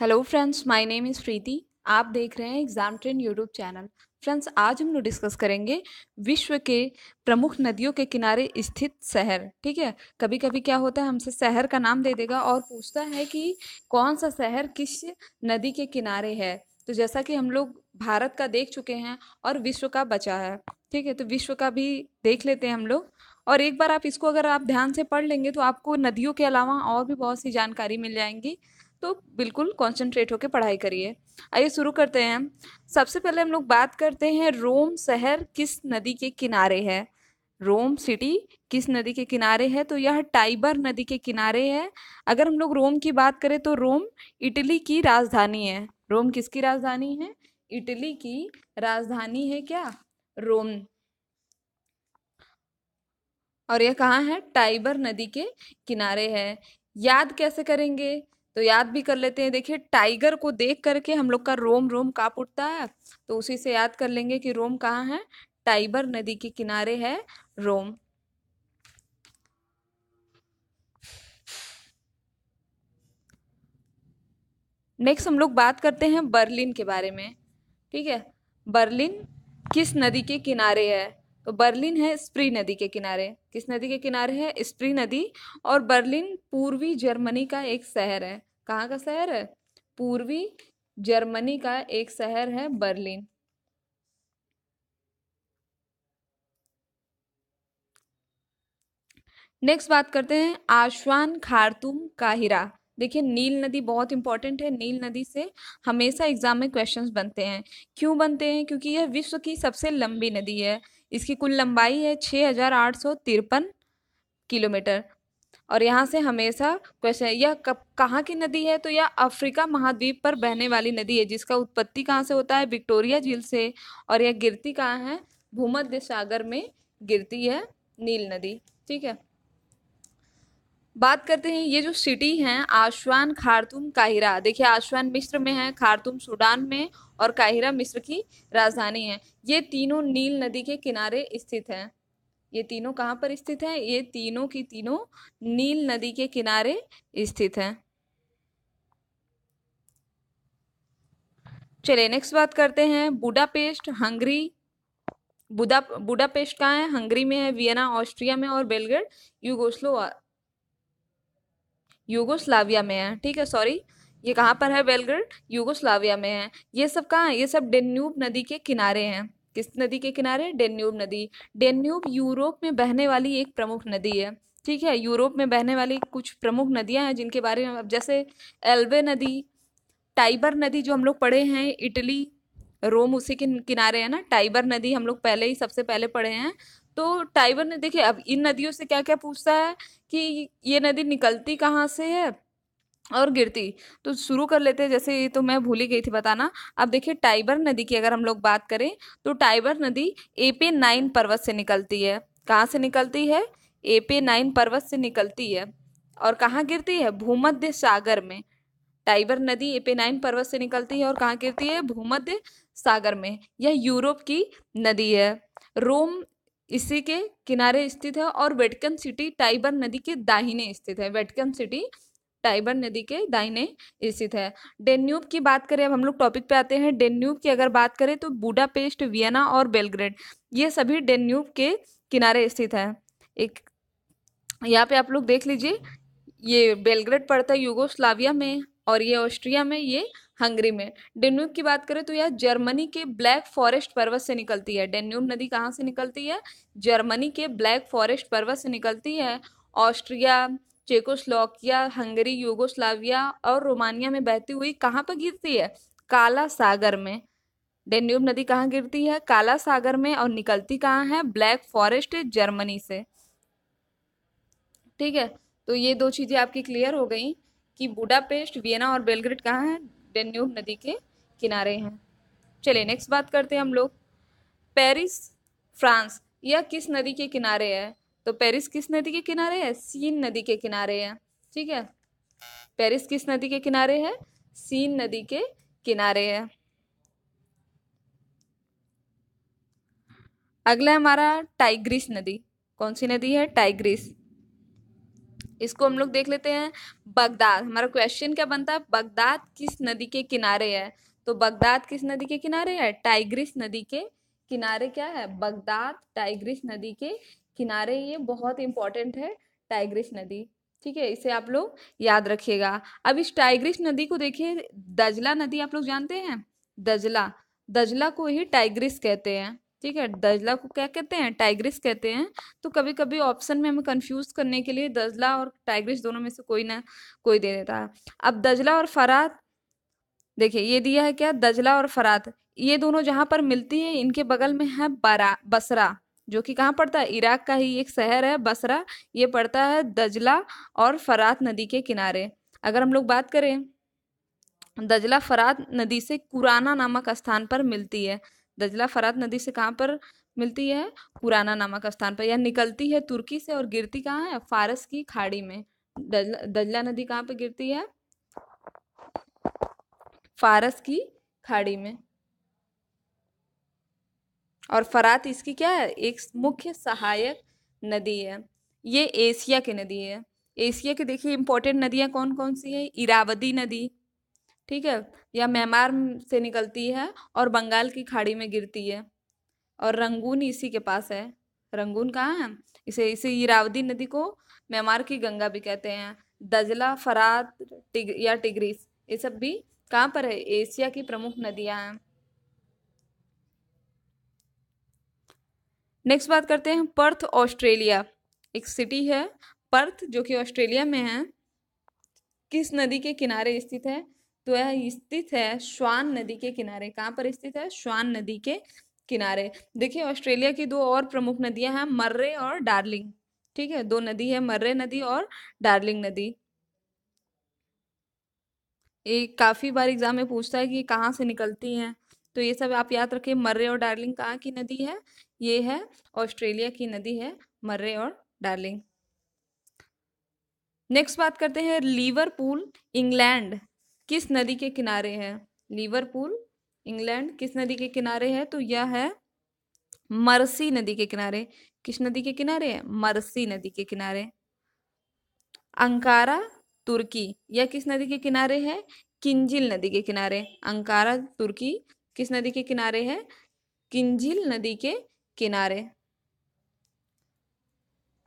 hello friends my name is Preeti आप देख रहे हैं exam train YouTube channel friends आज हम लोग डिस्कस करेंगे विश्व के प्रमुख नदियों के किनारे स्थित शहर ठीक है कभी कभी क्या होता है हमसे शहर का नाम दे देगा और पूछता है कि कौन सा शहर किस नदी के किनारे है तो जैसा कि हम लोग भारत का देख चुके हैं और विश्व का बचा है ठीक है तो विश्व का भी देख लेते हैं हम लोग और एक बार आप इसको अगर आप ध्यान से पढ़ लेंगे तो आपको नदियों के अलावा और भी बहुत सी जानकारी मिल जाएंगी तो बिल्कुल कॉन्सेंट्रेट होकर पढ़ाई करिए आइए शुरू करते हैं सबसे पहले हम लोग बात करते हैं रोम शहर किस नदी के किनारे है रोम सिटी किस नदी के किनारे है तो यह टाइबर नदी के किनारे है अगर हम लोग रोम की बात करें तो रोम इटली की राजधानी है रोम किसकी राजधानी है इटली की राजधानी है क्या रोम और यह कहाँ है टाइबर नदी के किनारे है याद कैसे करेंगे तो याद भी कर लेते हैं देखिए टाइगर को देख करके हम लोग का रोम रोम काप उठता है तो उसी से याद कर लेंगे कि रोम कहाँ है टाइबर नदी के किनारे है रोम नेक्स्ट हम लोग बात करते हैं बर्लिन के बारे में ठीक है बर्लिन किस नदी के किनारे है तो बर्लिन है स्प्री नदी के किनारे किस नदी के किनारे है स्प्री नदी और बर्लिन पूर्वी जर्मनी का एक शहर है कहाँ का शहर है पूर्वी जर्मनी का एक शहर है बर्लिन नेक्स्ट बात करते हैं आश्वान खारतूम काहिरा देखिए नील नदी बहुत इंपॉर्टेंट है नील नदी से हमेशा एग्जाम में क्वेश्चंस बनते हैं क्यों बनते हैं क्योंकि यह विश्व की सबसे लंबी नदी है इसकी कुल लंबाई है छः हजार आठ सौ तिरपन किलोमीटर और यहाँ से हमेशा क्वेश्चन यह कब कहाँ की नदी है तो यह अफ्रीका महाद्वीप पर बहने वाली नदी है जिसका उत्पत्ति कहाँ से होता है विक्टोरिया झील से और यह गिरती कहाँ है भूमध्य सागर में गिरती है नील नदी ठीक है बात करते हैं ये जो सिटी हैं आशवान खारतूम काहिरा देखिए आशवान मिस्र में है खारतुम सूडान में और काहिरा मिस्र की राजधानी है ये तीनों नील नदी के किनारे स्थित हैं ये तीनों कहाँ पर स्थित हैं ये तीनों की तीनों नील नदी के किनारे स्थित हैं चलिए नेक्स्ट बात करते हैं बुडापेस्ट हंगरी बुडा बुडापेस्ट कहाँ है हंगरी में है वियना ऑस्ट्रिया में और बेलगेड यूगोस्लो यूगोस्लाविया में है ठीक है सॉरी ये कहाँ पर है बेलगेड यूगोस्लाविया में है ये सब कहाँ है ये सब डेन्यूब नदी के किनारे हैं किस नदी के किनारे डेन्यूब नदी डेन्यूब यूरोप में बहने वाली एक प्रमुख नदी है ठीक है यूरोप में बहने वाली कुछ प्रमुख नदियां हैं जिनके बारे में अब जैसे एल्वे नदी टाइबर नदी जो हम लोग पढ़े हैं इटली रोम उसी के किनारे है ना टाइबर नदी हम लोग पहले ही सबसे पहले पढ़े हैं तो टाइबर ने देखिए अब इन नदियों से क्या क्या पूछता है कि ये नदी निकलती कहाँ से है और गिरती तो शुरू कर लेते हैं जैसे ये तो मैं भूल ही गई थी बताना अब देखिए टाइबर नदी की अगर हम लोग बात करें तो टाइबर नदी एपे नाइन पर्वत से निकलती है कहाँ से निकलती है एपे नाइन पर्वत से निकलती है और कहाँ गिरती है भूमध्य सागर में टाइबर नदी एपे नाइन पर्वत से निकलती है और कहाँ गिरती है भूमध्य सागर में यह यूरोप की नदी है रोम इसी के किनारे स्थित है और वेटकन सिटी टाइबर नदी के दाहिने स्थित है वेटकन सिटी टाइबर नदी के दाहिने स्थित है डेन्यूब की बात करें अब हम लोग टॉपिक पे आते हैं डेन्यूब की अगर बात करें तो बूडापेस्ट वियना और बेलग्रेड ये सभी डेन्यूब के किनारे स्थित है एक यहाँ पे आप लोग देख लीजिए ये बेलग्रेड पड़ता है यूगोस्लाविया में और ये ऑस्ट्रिया में ये हंगरी में डेन्यूब की बात करें तो यह जर्मनी के ब्लैक फॉरेस्ट पर्वत से निकलती है डेन्यूब नदी कहाँ से निकलती है जर्मनी के ब्लैक फॉरेस्ट पर्वत से निकलती है ऑस्ट्रिया चेकोस्लोकिया हंगरी यूगोस्लाविया और रोमानिया में बहती हुई कहाँ पर गिरती है काला सागर में डेन्यूब नदी कहाँ गिरती है काला सागर में और निकलती कहाँ है ब्लैक फॉरेस्ट जर्मनी से ठीक है तो ये दो चीज़ें आपकी क्लियर हो गई कि बुडापेस्ट वियना और बेलग्रेड कहाँ हैं डेन्यूब नदी के किनारे हैं चलिए नेक्स्ट बात करते हैं हम लोग पेरिस फ्रांस यह किस नदी के किनारे है तो पेरिस किस नदी के किनारे है सीन नदी के किनारे है ठीक है पेरिस किस नदी के किनारे है सीन नदी के किनारे है अगला हमारा टाइग्रिस नदी कौन सी नदी है टाइग्रिस इसको हम लोग देख लेते हैं बगदाद हमारा क्वेश्चन क्या बनता है बगदाद किस नदी के किनारे है तो बगदाद किस नदी के किनारे है टाइग्रिस नदी के किनारे क्या है बगदाद टाइग्रिस नदी के किनारे ये बहुत इंपॉर्टेंट है टाइग्रिस नदी ठीक है इसे आप लोग याद रखिएगा अब इस टाइग्रिस नदी को देखिए दजला नदी आप लोग जानते हैं दजला दजला को ही टाइग्रिस कहते हैं ठीक है दजला को क्या कहते हैं टाइग्रिस कहते हैं तो कभी कभी ऑप्शन में हमें कंफ्यूज करने के लिए दजला और टाइग्रिस दोनों में से कोई ना कोई दे देता है अब दजला और फरात देखिए ये दिया है क्या दजला और फरात ये दोनों जहाँ पर मिलती है इनके बगल में है बरा बसरा जो कि कहाँ पड़ता है इराक का ही एक शहर है बसरा ये पड़ता है दजला और फरात नदी के किनारे अगर हम लोग बात करें दजला फरात नदी से कुराना नामक स्थान पर मिलती है दजला फरात नदी से कहाँ पर मिलती है कुराना नामक स्थान पर यह निकलती है तुर्की से और गिरती कहाँ है फारस की खाड़ी में दजला दजला नदी कहाँ पर गिरती है फारस की खाड़ी में और फरात इसकी क्या है एक मुख्य सहायक नदी है ये एशिया की नदी है एशिया की देखिए इंपॉर्टेंट नदियाँ कौन कौन सी हैं इरावदी नदी ठीक है यह म्यांमार से निकलती है और बंगाल की खाड़ी में गिरती है और रंगून इसी के पास है रंगून कहाँ है इसे इसे इरावदी नदी को म्यांमार की गंगा भी कहते हैं दजला फरात टिग या टिग्रिस ये सब भी कहाँ पर है एशिया की प्रमुख नदियाँ हैं नेक्स्ट बात करते हैं पर्थ ऑस्ट्रेलिया एक सिटी है पर्थ जो कि ऑस्ट्रेलिया में है किस नदी के किनारे स्थित है तो यह स्थित है श्वान नदी के किनारे कहाँ पर स्थित है श्वान नदी के किनारे देखिए ऑस्ट्रेलिया की दो और प्रमुख नदियां हैं मर्रे और डार्लिंग ठीक है दो नदी है मर्रे नदी और डार्लिंग नदी ये काफ़ी बार एग्जाम में पूछता है कि कहाँ से निकलती हैं तो ये सब आप याद रखिए मर्रे और डार्लिंग कहाँ की नदी है ये है ऑस्ट्रेलिया की नदी है मर्रे और डार्लिंग नेक्स्ट बात करते हैं लीवरपूल इंग्लैंड किस नदी के किनारे है लीवरपूल इंग्लैंड किस नदी के किनारे है तो यह है मरसी नदी के किनारे किस नदी के किनारे है मरसी नदी के किनारे अंकारा तुर्की यह किस नदी के किनारे है किंजिल नदी के किनारे अंकारा तुर्की किस नदी के किनारे है किंजिल नदी के किनारे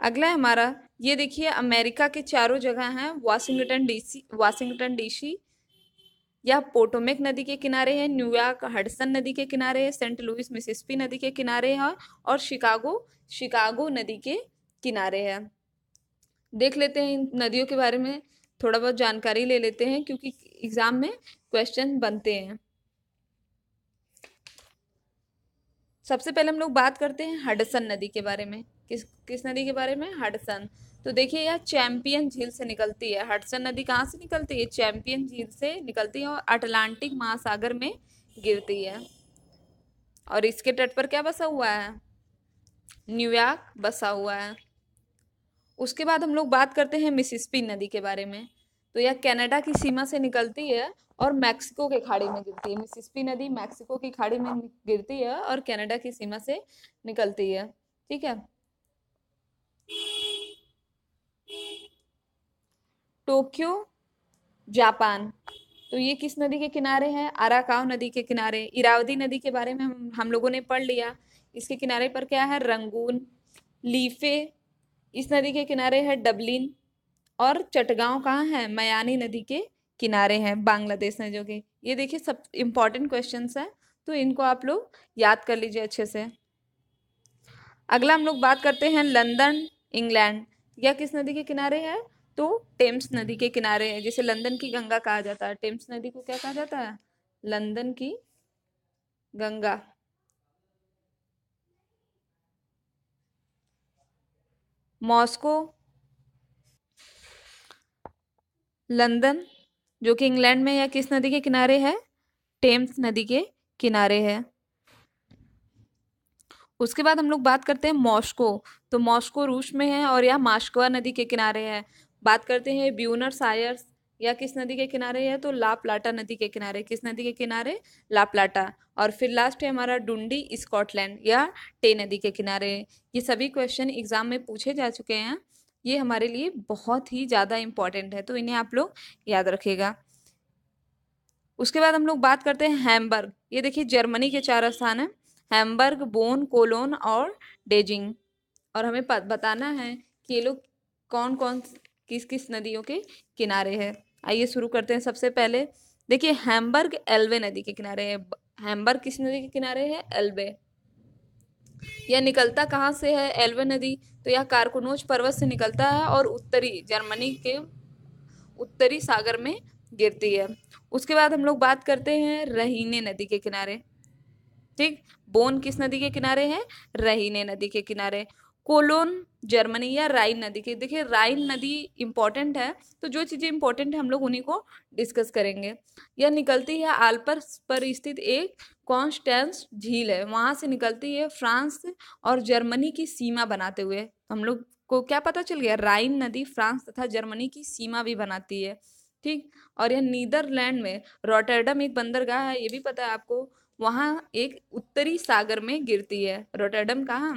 अगला है हमारा ये देखिए अमेरिका के चारों जगह हैं वाशिंगटन डीसी वाशिंगटन डीसी यह पोटोमेक नदी के किनारे है न्यूयॉर्क हडसन नदी के किनारे है सेंट लुइस मिसिस्पी नदी के किनारे है और शिकागो शिकागो नदी के किनारे है देख लेते हैं इन नदियों के बारे में थोड़ा बहुत जानकारी ले लेते हैं क्योंकि एग्ज़ाम में क्वेश्चन बनते हैं सबसे पहले हम लोग बात करते हैं हडसन नदी के बारे में किस किस नदी के बारे में हडसन तो देखिए यह चैम्पियन झील से निकलती है हडसन नदी कहाँ से निकलती है चैम्पियन झील से निकलती है और अटलांटिक महासागर में गिरती है और इसके तट पर क्या बसा हुआ है न्यूयॉर्क बसा हुआ है उसके बाद हम लोग बात करते हैं मिसिस्पी नदी के बारे में तो यह कनाडा की सीमा से निकलती है और मैक्सिको के खाड़ी में गिरती है मिसिस्पी नदी मैक्सिको की खाड़ी में गिरती है और कनाडा की सीमा से निकलती है ठीक है टोक्यो जापान तो ये किस नदी के किनारे है आराकाव नदी के किनारे इरावदी नदी के बारे में हम, हम लोगों ने पढ़ लिया इसके किनारे पर क्या है रंगून लीफे इस नदी के किनारे है डबलिन और चटगांव कहाँ है मयानी नदी के किनारे हैं बांग्लादेश हैं जो कि ये देखिए सब इम्पॉर्टेंट क्वेश्चन हैं तो इनको आप लोग याद कर लीजिए अच्छे से अगला हम लोग बात करते हैं लंदन इंग्लैंड यह किस नदी के किनारे है तो टेम्स नदी के किनारे है जिसे लंदन की गंगा कहा जाता है टेम्स नदी को क्या कहा जाता है लंदन की गंगा मॉस्को लंदन जो कि इंग्लैंड में या किस नदी के किनारे है टेम्स नदी के किनारे है उसके बाद हम लोग बात करते हैं मॉस्को तो मॉस्को रूस में है और यह मास्कवा नदी के किनारे है बात करते हैं ब्यूनर सायर्स या किस नदी के किनारे है तो लाप्लाटा नदी के किनारे किस नदी के किनारे लाप्लाटा और फिर लास्ट है हमारा डुंडी स्कॉटलैंड या टे नदी के किनारे ये सभी क्वेश्चन एग्जाम में पूछे जा चुके हैं ये हमारे लिए बहुत ही ज़्यादा इम्पॉर्टेंट है तो इन्हें आप लोग याद रखेगा उसके बाद हम लोग बात करते हैं हैम्बर्ग ये देखिए जर्मनी के चार स्थान हैं हैमबर्ग बोन कोलोन और डेजिंग और हमें बताना है कि ये लोग कौन कौन किस किस नदियों के किनारे है आइए शुरू करते हैं सबसे पहले देखिए हैमबर्ग एल्वे नदी के किनारे है हैमबर्ग किस नदी के किनारे है एल्वे यह निकलता कहाँ से है एल्वे नदी तो यह कारकुनोज पर्वत से निकलता है और उत्तरी जर्मनी के उत्तरी सागर में गिरती है उसके बाद हम लोग बात करते हैं रहीने नदी के किनारे ठीक बोन किस नदी के किनारे है रहीने नदी के किनारे कोलोन जर्मनी या राइन नदी की देखिए राइन नदी इम्पॉर्टेंट है तो जो चीज़ें इम्पोर्टेंट है हम लोग उन्हीं को डिस्कस करेंगे यह निकलती है आल्पर पर स्थित एक कॉन्स्टेंस झील है वहाँ से निकलती है फ्रांस और जर्मनी की सीमा बनाते हुए हम लोग को क्या पता चल गया राइन नदी फ्रांस तथा जर्मनी की सीमा भी बनाती है ठीक और यह नीदरलैंड में रोटरडम एक बंदरगाह है ये भी पता है आपको वहाँ एक उत्तरी सागर में गिरती है रोटरडम कहाँ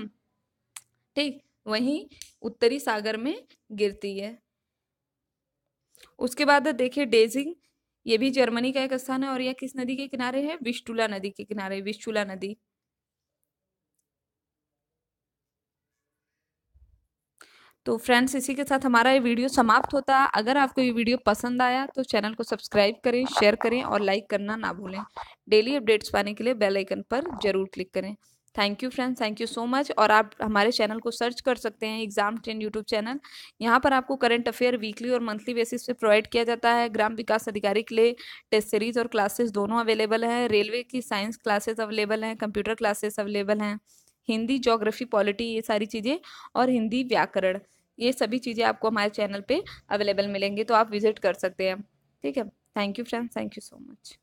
ठीक वहीं उत्तरी सागर में गिरती है उसके बाद देखिए डेजिंग ये भी जर्मनी का एक स्थान है और यह किस नदी के किनारे है विस्टुला नदी के किनारे विस्टुला नदी तो फ्रेंड्स इसी के साथ हमारा ये वीडियो समाप्त होता है अगर आपको ये वीडियो पसंद आया तो चैनल को सब्सक्राइब करें शेयर करें और लाइक करना ना भूलें डेली अपडेट्स पाने के लिए बेल आइकन पर जरूर क्लिक करें thank you friends thank you so much और आप हमारे चैनल को सर्च कर सकते हैं एग्जाम ट्रेंड यूट्यूब चैनल यहाँ पर आपको करंट अफेयर वीकली और मंथली बेसिस पे प्रोवाइड किया जाता है ग्राम विकास अधिकारी के लिए टेस्ट सीरीज और क्लासेस दोनों अवेलेबल हैं रेलवे की साइंस क्लासेस अवेलेबल हैं कंप्यूटर क्लासेस अवेलेबल हैं हिंदी जोग्राफी पॉलिटी ये सारी चीज़ें और हिंदी व्याकरण ये सभी चीज़ें आपको हमारे चैनल पर अवेलेबल मिलेंगी तो आप विजिट कर सकते हैं ठीक है thank you friends thank you so much